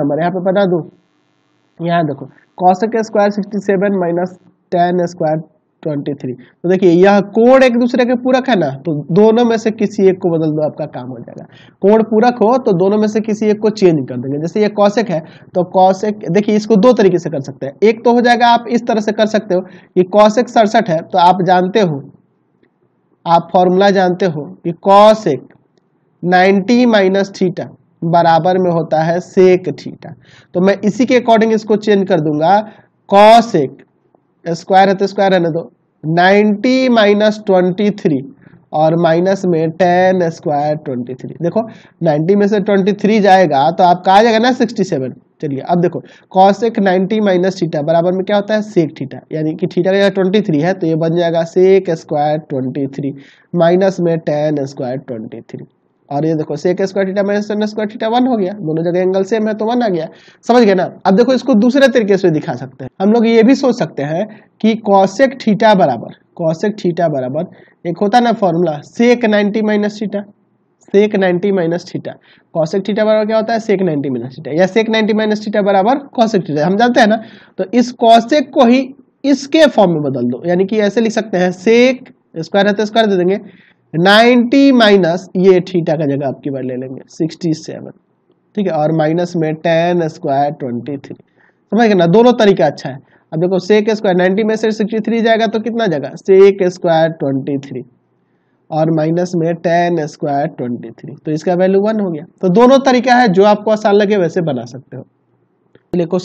number यहाँ पे बता दू यहाँ देखो cosec square sixty seven minus ten square twenty three तो देखिए यह कोड एक दूसरे के पूरक है ना तो दोनों में से किसी एक को बदल दो आपका काम हो जाएगा कोड पूरक हो तो दोनों में से किसी एक को चेंज कर देंगे जैसे ये कौशिक है तो कौशिक देखिए इसको दो तरीके से कर सकते हैं एक तो हो जाएगा आप इस तरह से कर सकते हो कि कौशिक सड़सठ है तो आप जानते हो आप फॉर्मूला जानते हो कि कौशिक नाइन्टी माइनस थीटा बराबर में होता है सेक थीटा तो मैं इसी के अकॉर्डिंग इसको चेंज कर दूंगा कॉस एक स्क्वायर है तो स्क्वायर रहने दो 90 माइनस ट्वेंटी थ्री और माइनस में टेन स्क्वायर ट्वेंटी थ्री देखो 90 में से 23 जाएगा तो आपका आ जाएगा ना 67 चलिए अब देखो कॉस एक नाइन्टी माइनस थीटा बराबर में क्या होता है सेक थीटा यानी कि थीटा का ट्वेंटी थ्री है तो ये बन जाएगा sec square twenty three minus में टेन स्क्वायर ट्वेंटी थ्री और ये देखो sec square theta minus ten square theta one हो गया दोनों जगह एंगल सेम है तो वन आ गया समझ गए ना अब देखो इसको दूसरे तरीके से दिखा सकते हैं हम लोग ये भी सोच सकते हैं कि कॉसेक थीटा बराबर कॉसेक थीटा बराबर एक होता ना formula sec ninety minus theta sec ninety minus theta cosec theta बराबर क्या होता है सेक नाइनटी माइनस थीटा या सेक नाइनटी माइनस थीटा बराबर कॉसेक थीटा हम जानते हैं ना तो इस कॉसेक को ही इसके फॉर्म में बदल दो यानी कि ऐसे लिख सकते हैं सेक स्क्वायर है तो स्क्वायर दे देंगे 90 माइनस ये थीटा का जगह आपकी बार ले लेंगे 67 ठीक है और माइनस में टेन स्क्वायर ट्वेंटी थ्री समझ ना दोनों तरीका अच्छा है अब देखो सेक स्क्वायर नाइन्टी में से सिक्सटी थ्री जाएगा तो कितना जाएगा सेक स्क्वायर ट्वेंटी थ्री और माइनस में टेन स्क्वायर ट्वेंटी थ्री तो इसका वैल्यू वन हो गया तो दोनों तरीका है जो आपको आसान लगे वैसे बना सकते हो